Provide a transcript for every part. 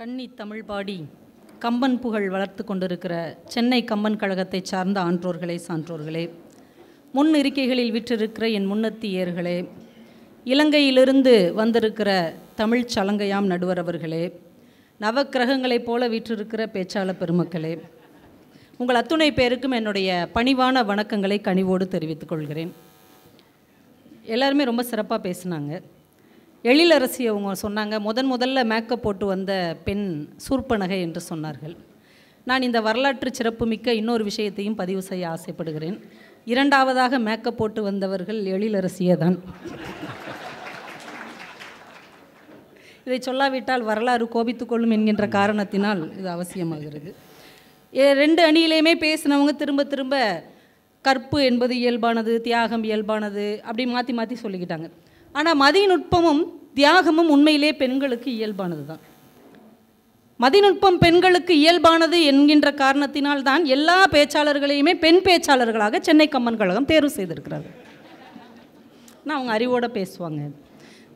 கன்னி தமிழ் பாடி கம்பன் புகழ் வளர்த்து கொண்டிருக்கிற சென்னை கம்பன் கழகத்தை சார்ந்த ஆன்றோர்களே சான்றோர்களே முன் இருக்கைகளில் விற்றிருக்கிற என் முன்னத்தியர்களே இலங்கையிலிருந்து வந்திருக்கிற தமிழ் சலங்கையாம் நடுவர் அவர்களே நவக்கிரகங்களைப் போல விற்றிருக்கிற பேச்சாளர் பெருமக்களே உங்கள் அத்துணை பேருக்கும் என்னுடைய பணிவான வணக்கங்களை கனிவோடு தெரிவித்துக் கொள்கிறேன் எல்லாருமே ரொம்ப சிறப்பாக பேசினாங்க எழிலரசி அவங்க சொன்னாங்க முதன் முதல்ல மேக்கப் போட்டு வந்த பெண் சூர்பனகை என்று சொன்னார்கள் நான் இந்த வரலாற்று சிறப்புமிக்க இன்னொரு விஷயத்தையும் பதிவு செய்ய ஆசைப்படுகிறேன் இரண்டாவதாக மேக்கப் போட்டு வந்தவர்கள் எழிலரசியே தான் இதை சொல்லாவிட்டால் வரலாறு கோபித்துக்கொள்ளும் என்கின்ற காரணத்தினால் இது அவசியமாகிறது ரெண்டு அணியிலையுமே பேசினவங்க திரும்ப திரும்ப கற்பு என்பது இயல்பானது தியாகம் இயல்பானது அப்படி மாற்றி மாற்றி சொல்லிக்கிட்டாங்க ஆனால் மதிநுட்பமும் தியாகமும் உண்மையிலே பெண்களுக்கு இயல்பானது தான் மதிநுட்பம் பெண்களுக்கு இயல்பானது என்கின்ற காரணத்தினால் தான் எல்லா பேச்சாளர்களையுமே பெண் பேச்சாளர்களாக சென்னை கம்மன் கழகம் தேர்வு செய்திருக்கிறார்கள் நான் அவங்க அறிவோடு பேசுவாங்க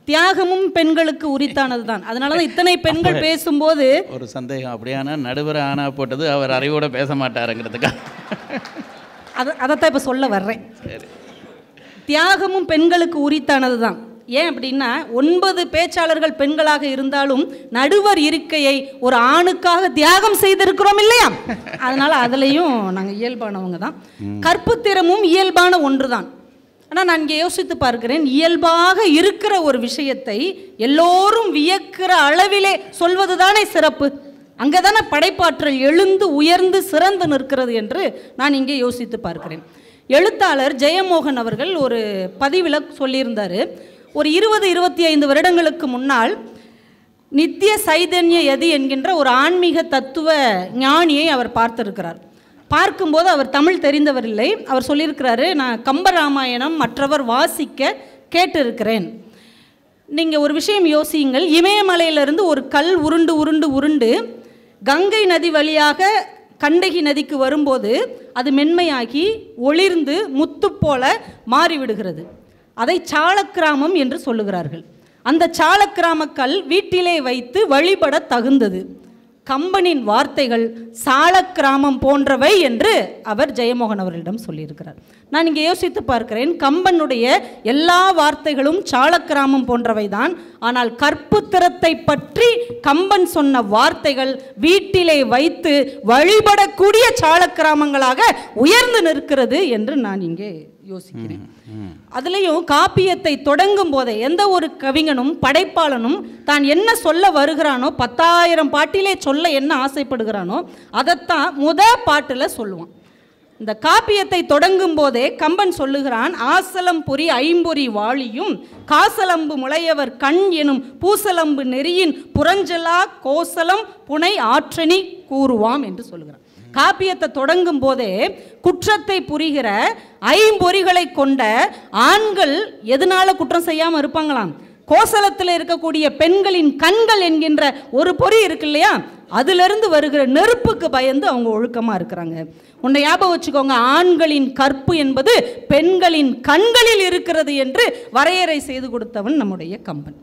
தியாகமும் பெண்களுக்கு உரித்தானது தான் அதனால தான் இத்தனை பெண்கள் பேசும்போது ஒரு சந்தேகம் அப்படியான நடுவர் ஆனா போட்டது அவர் அறிவோட பேச மாட்டாருங்கிறதுக்காக அதை அதைத்தான் இப்போ சொல்ல வர்றேன் தியாகமும் பெண்களுக்கு உரித்தானது தான் ஏன் அப்படின்னா ஒன்பது பேச்சாளர்கள் பெண்களாக இருந்தாலும் நடுவர் இருக்கையை ஒரு ஆணுக்காக தியாகம் செய்திருக்கிறோம் இல்லையா அதனால் அதுலேயும் நாங்கள் இயல்பானவங்க தான் கற்புத்திறமும் இயல்பான ஒன்று தான் ஆனால் நான் இங்கே யோசித்து பார்க்கிறேன் இயல்பாக இருக்கிற ஒரு விஷயத்தை எல்லோரும் வியக்கிற அளவிலே சொல்வது தானே சிறப்பு அங்கே தானே படைப்பாற்றல் எழுந்து உயர்ந்து சிறந்து நிற்கிறது என்று நான் இங்கே யோசித்து பார்க்கிறேன் எழுத்தாளர் ஜெயமோகன் அவர்கள் ஒரு பதிவில் சொல்லியிருந்தார் ஒரு இருபது இருபத்தி ஐந்து வருடங்களுக்கு முன்னால் நித்திய சைதன்ய எதி என்கின்ற ஒரு ஆன்மீக தத்துவ ஞானியை அவர் பார்த்திருக்கிறார் பார்க்கும்போது அவர் தமிழ் தெரிந்தவர் இல்லை அவர் சொல்லியிருக்கிறாரு நான் கம்பராமாயணம் மற்றவர் வாசிக்க கேட்டிருக்கிறேன் நீங்கள் ஒரு விஷயம் யோசியுங்கள் இமயமலையிலிருந்து ஒரு கல் உருண்டு உருண்டு உருண்டு கங்கை நதி வழியாக கண்டகி நதிக்கு வரும்போது அது மென்மையாகி ஒளிர்ந்து முத்து போல மாறிவிடுகிறது அதை சாலக்கிராமம் என்று சொல்லுகிறார்கள் அந்த சாலக்கிராம கல் வீட்டிலே வைத்து வழிபட தகுந்தது கம்பனின் வார்த்தைகள் சாலக்கிராமம் போன்றவை என்று அவர் ஜெயமோகன் அவர்களிடம் சொல்லியிருக்கிறார் நான் இங்கே யோசித்து பார்க்கிறேன் கம்பனுடைய எல்லா வார்த்தைகளும் சாலக்கிராமம் போன்றவை தான் ஆனால் கற்புத்திரத்தை பற்றி கம்பன் சொன்ன வார்த்தைகள் வீட்டிலே வைத்து வழிபடக்கூடிய சாலக்கிராமங்களாக உயர்ந்து நிற்கிறது என்று நான் இங்கே யோசிக்கிறேன் அதுலேயும் காப்பியத்தை தொடங்கும் போதே எந்த ஒரு கவிஞனும் படைப்பாளனும் தான் என்ன சொல்ல வருகிறானோ பத்தாயிரம் பாட்டிலே சொல்ல என்ன ஆசைப்படுகிறானோ அதைத்தான் முத பாட்டில் சொல்லுவான் இந்த காப்பியத்தை தொடங்கும் போதே கம்பன் சொல்லுகிறான் ஆசலம்புரி ஐம்பொறி வாழியும் காசலம்பு முளையவர் கண் எனும் பூசலம்பு நெறியின் புறஞ்சலா கோசலம் புனை ஆற்றணி கூறுவாம் என்று சொல்லுகிறான் காப்பியத்தை தொடங்கும் போதே குற்றத்தை புரிகிற ஐம்பொறிகளை கொண்ட ஆண்கள் எதனால குற்றம் செய்யாமல் இருப்பாங்களாம் கோசலத்தில் இருக்கக்கூடிய பெண்களின் கண்கள் என்கின்ற ஒரு பொறி இருக்கு இல்லையா அதிலிருந்து வருகிற நெருப்புக்கு பயந்து அவங்க ஒழுக்கமாக இருக்கிறாங்க உன்னை ஞாபகம் வச்சுக்கோங்க ஆண்களின் கற்பு என்பது பெண்களின் கண்களில் இருக்கிறது என்று வரையறை செய்து கொடுத்தவன் நம்முடைய கம்பன்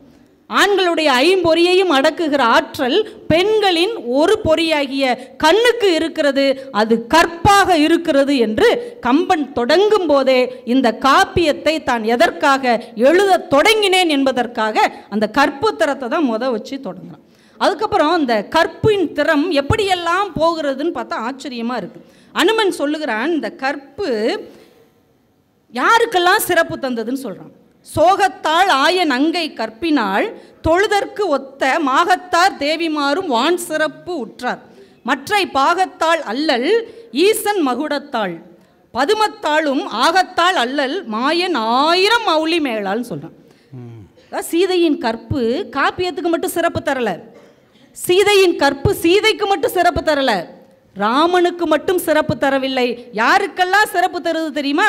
ஆண்களுடைய ஐம்பொறியையும் அடக்குகிற ஆற்றல் பெண்களின் ஒரு பொறியாகிய கண்ணுக்கு இருக்கிறது அது கற்பாக இருக்கிறது என்று கம்பன் தொடங்கும் போதே இந்த காப்பியத்தை தான் எதற்காக எழுத தொடங்கினேன் என்பதற்காக அந்த கற்பு திறத்தை தான் முத வச்சு தொடங்குறான் அதுக்கப்புறம் இந்த கற்பின் திறம் எப்படியெல்லாம் போகிறதுன்னு பார்த்தா ஆச்சரியமாக இருக்குது அனுமன் சொல்லுகிறான் இந்த கற்பு யாருக்கெல்லாம் சிறப்பு தந்ததுன்னு சொல்கிறான் சோகத்தாள் ஆய நங்கை கற்பினாள் தொழுதற்கு ஒத்த மாகத்தார் தேவிமாறும் வான் சிறப்பு உற்றார் மற்றை பாகத்தாள் அல்லல் ஈசன் மகுடத்தாள் பதுமத்தாளும் ஆகத்தாள் அல்லல் மாயன் ஆயிரம் மௌலி மேலாள்னு சொல்கிறான் சீதையின் கற்பு காப்பியத்துக்கு மட்டும் சிறப்பு தரல சீதையின் கற்பு சீதைக்கு மட்டும் சிறப்பு தரலை ராமனுக்கு மட்டும் சிறப்பு தரவில்லை யாருக்கெல்லாம் சிறப்பு தருது தெரியுமா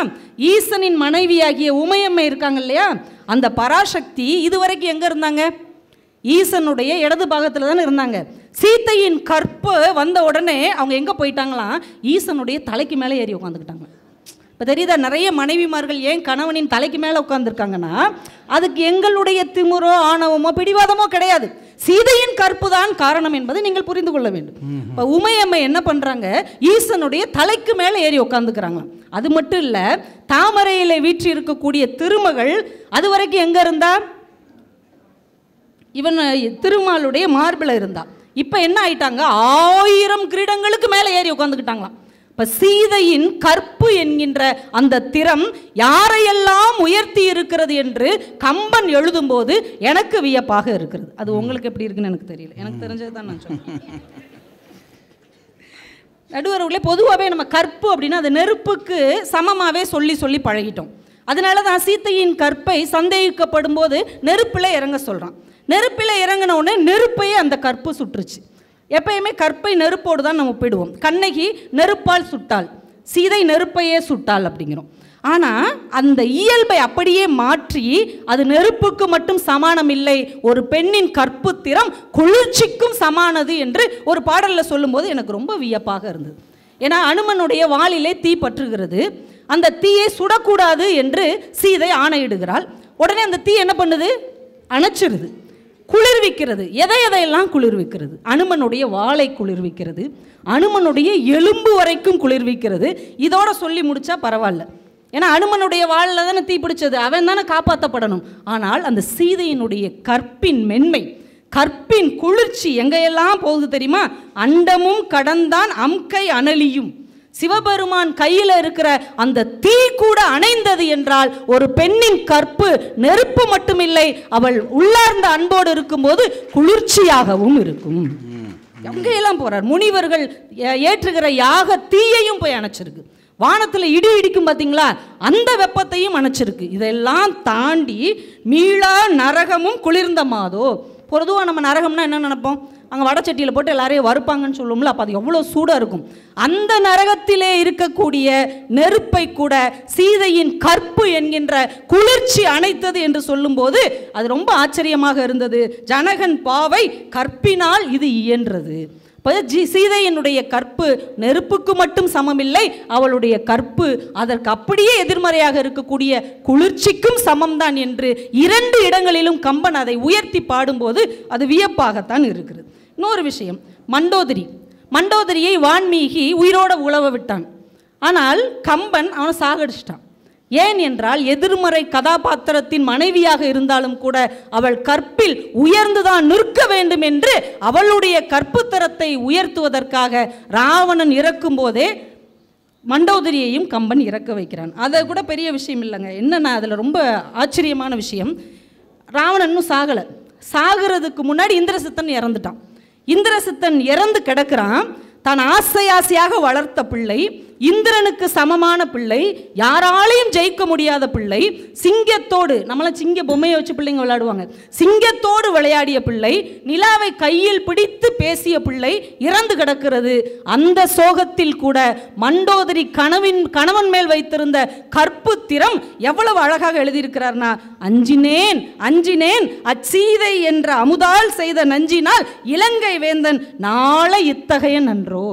ஈசனின் மனைவியாகிய உமையம்மை இருக்காங்க இல்லையா அந்த பராசக்தி இதுவரைக்கும் எங்கே இருந்தாங்க ஈசனுடைய இடது பாகத்தில் தானே இருந்தாங்க சீத்தையின் கற்பு வந்த உடனே அவங்க எங்கே போயிட்டாங்களாம் ஈசனுடைய தலைக்கு மேலே ஏறி உட்காந்துக்கிட்டாங்க இப்போ தெரியுதா நிறைய மனைவிமார்கள் ஏன் கணவனின் தலைக்கு மேலே உட்காந்துருக்காங்கன்னா அதுக்கு எங்களுடைய திமுறோ ஆணவமோ பிடிவாதமோ கிடையாது சீதையின் கற்பு தான் காரணம் என்பதை நீங்கள் புரிந்து கொள்ள வேண்டும் இப்போ உமையம்மை என்ன பண்ணுறாங்க ஈசனுடைய தலைக்கு மேலே ஏறி உட்காந்துக்கிறாங்க அது மட்டும் இல்லை தாமரையில் வீற்றி இருக்கக்கூடிய திருமகள் அது வரைக்கும் எங்கே இருந்தா இவன் திருமாலுடைய மார்பில் இருந்தா இப்போ என்ன ஆயிட்டாங்க ஆயிரம் கிரீடங்களுக்கு மேலே ஏறி உட்காந்துக்கிட்டாங்களாம் இப்போ சீதையின் கற்பு என்கின்ற அந்த திறம் யாரையெல்லாம் உயர்த்தி இருக்கிறது என்று கம்பன் எழுதும்போது எனக்கு வியப்பாக இருக்கிறது அது உங்களுக்கு எப்படி இருக்குன்னு எனக்கு தெரியல எனக்கு தெரிஞ்சது தான் நான் நடுவர்களே பொதுவாகவே நம்ம கற்பு அப்படின்னா அது நெருப்புக்கு சமமாகவே சொல்லி சொல்லி பழகிட்டோம் அதனால தான் சீத்தையின் கற்பை சந்தேகிக்கப்படும் போது நெருப்பில் இறங்க சொல்கிறான் நெருப்பில் இறங்கின உடனே நெருப்பையே அந்த கற்பு சுற்றுச்சு எப்பயுமே கற்பை நெருப்போடு தான் நம்ம போயிடுவோம் கண்ணகி நெருப்பால் சுட்டால் சீதை நெருப்பையே சுட்டால் அப்படிங்கிறோம் ஆனால் அந்த இயல்பை அப்படியே மாற்றி அது நெருப்புக்கு மட்டும் சமானம் இல்லை ஒரு பெண்ணின் கற்பு திறம் குளிர்ச்சிக்கும் சமானது என்று ஒரு பாடலில் சொல்லும்போது எனக்கு ரொம்ப வியப்பாக இருந்தது ஏன்னா அனுமனுடைய வாளிலே தீ பற்றுகிறது அந்த தீயை சுடக்கூடாது என்று சீதை ஆணையிடுகிறாள் உடனே அந்த தீ என்ன பண்ணுது அணைச்சிருது குளிர்விக்கிறது எதை எதையெல்லாம் குளிர்விக்கிறது அனுமனுடைய வாளை குளிர்விக்கிறது அனுமனுடைய எலும்பு வரைக்கும் குளிர்விக்கிறது இதோட சொல்லி முடிச்சா பரவாயில்ல ஏன்னா அனுமனுடைய வாழில் தானே தீ பிடிச்சது அவன் தானே காப்பாற்றப்படணும் ஆனால் அந்த சீதையினுடைய கற்பின் மென்மை கற்பின் குளிர்ச்சி எங்கையெல்லாம் போகுது தெரியுமா அண்டமும் கடந்தான் அம்கை அனலியும் சிவபெருமான் கையில் இருக்கிற அந்த தீ கூட அணைந்தது என்றால் ஒரு பெண்ணின் கற்பு நெருப்பு மட்டுமில்லை அவள் உள்ளார்ந்த அன்போடு இருக்கும்போது குளிர்ச்சியாகவும் இருக்கும் எங்கெல்லாம் போறார் முனிவர்கள் ஏற்றுகிற யாக தீயையும் போய் அணைச்சிருக்கு வானத்தில் இடி இடிக்கும் பார்த்தீங்களா அந்த வெப்பத்தையும் அணைச்சிருக்கு இதெல்லாம் தாண்டி மீளா நரகமும் குளிர்ந்த மாதோ பொதுவாக நம்ம நரகம்னா என்ன நினைப்போம் அங்கே வடச்சட்டியில் போட்டு எல்லாரையும் வறுப்பாங்கன்னு சொல்லும்ல அப்போ அது எவ்வளோ சூடாக இருக்கும் அந்த நரகத்திலே இருக்கக்கூடிய நெருப்பை கூட சீதையின் கற்பு என்கின்ற குளிர்ச்சி அணைத்தது என்று சொல்லும்போது அது ரொம்ப ஆச்சரியமாக இருந்தது ஜனகன் பாவை கற்பினால் இது இயன்றது இப்போ ஜி சீதையினுடைய கற்பு நெருப்புக்கு மட்டும் சமமில்லை அவளுடைய கற்பு அதற்கு அப்படியே எதிர்மறையாக இருக்கக்கூடிய குளிர்ச்சிக்கும் சமம்தான் என்று இரண்டு இடங்களிலும் கம்பன் அதை உயர்த்தி பாடும்போது அது வியப்பாகத்தான் இருக்கிறது இன்னொரு விஷயம் மண்டோதரி மண்டோதரியை வான்மீகி உயிரோட உழவ விட்டான் ஆனால் கம்பன் அவனை சாகடிச்சிட்டான் ஏன் என்றால் எதிர்மறை கதாபாத்திரத்தின் மனைவியாக இருந்தாலும் கூட அவள் கற்பில் உயர்ந்துதான் நிற்க வேண்டும் என்று அவளுடைய கற்புத்தரத்தை உயர்த்துவதற்காக ராவணன் இறக்கும் போதே மண்டோதரியையும் கம்பன் இறக்க வைக்கிறான் அதை கூட பெரிய விஷயம் இல்லைங்க என்னென்ன அதில் ரொம்ப ஆச்சரியமான விஷயம் ராவணனும் சாகலை சாகிறதுக்கு முன்னாடி இந்திரசித்தன் இறந்துட்டான் இந்திரசித்தன் இறந்து கிடக்கிறான் தான் ஆசை ஆசையாக வளர்த்த பிள்ளை இந்திரனுக்கு சமமான பிள்ளை யாராலையும் ஜெயிக்க முடியாத பிள்ளை சிங்கத்தோடு நம்மளாம் சிங்க பொம்மையை வச்சு பிள்ளைங்க விளையாடுவாங்க சிங்கத்தோடு விளையாடிய பிள்ளை நிலாவை கையில் பிடித்து பேசிய பிள்ளை இறந்து கிடக்கிறது அந்த சோகத்தில் கூட மண்டோதரி கனவின் கணவன் மேல் வைத்திருந்த கற்பு திறம் எவ்வளவு அழகாக எழுதியிருக்கிறார்னா அஞ்சினேன் அஞ்சினேன் அச்சீதை என்ற அமுதால் செய்த நஞ்சினால் இலங்கை வேந்தன் நாளை இத்தகைய நன்றோ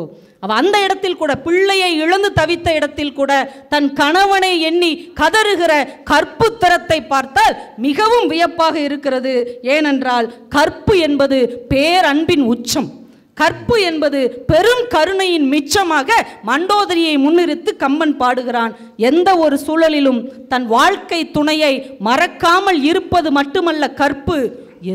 அவ அந்த இடத்தில் கூட பிள்ளையை இழந்து தவித்த இடத்தில் கூட தன் கணவனை எண்ணி கதறுகிற கற்பு தரத்தை பார்த்தால் மிகவும் வியப்பாக இருக்கிறது ஏனென்றால் கற்பு என்பது பேரன்பின் உச்சம் கற்பு என்பது பெரும் கருணையின் மிச்சமாக மண்டோதரியை முன்னிறுத்து கம்பன் பாடுகிறான் எந்த ஒரு சூழலிலும் தன் வாழ்க்கை துணையை மறக்காமல் இருப்பது மட்டுமல்ல கற்பு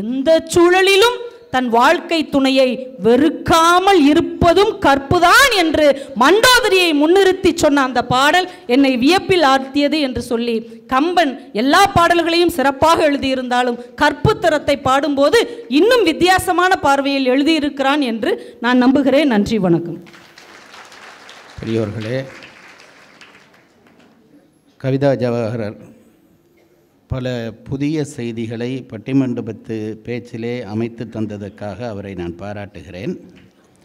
எந்த சூழலிலும் தன் வாழ்க்கை துணையை வெறுக்காமல் இருப்பதும் கற்புதான் என்று மண்டோதரியை முன்னிறுத்தி சொன்ன அந்த பாடல் என்னை வியப்பில் ஆழ்த்தியது என்று சொல்லி கம்பன் எல்லா பாடல்களையும் சிறப்பாக எழுதியிருந்தாலும் கற்பு பாடும்போது இன்னும் வித்தியாசமான பார்வையில் எழுதியிருக்கிறான் என்று நான் நம்புகிறேன் நன்றி வணக்கம் பெரியோர்களே கவிதா ஜவஹரன் பல புதிய செய்திகளை பட்டிமண்டபத்து பேச்சிலே அமைத்து தந்ததற்காக அவரை நான் பாராட்டுகிறேன்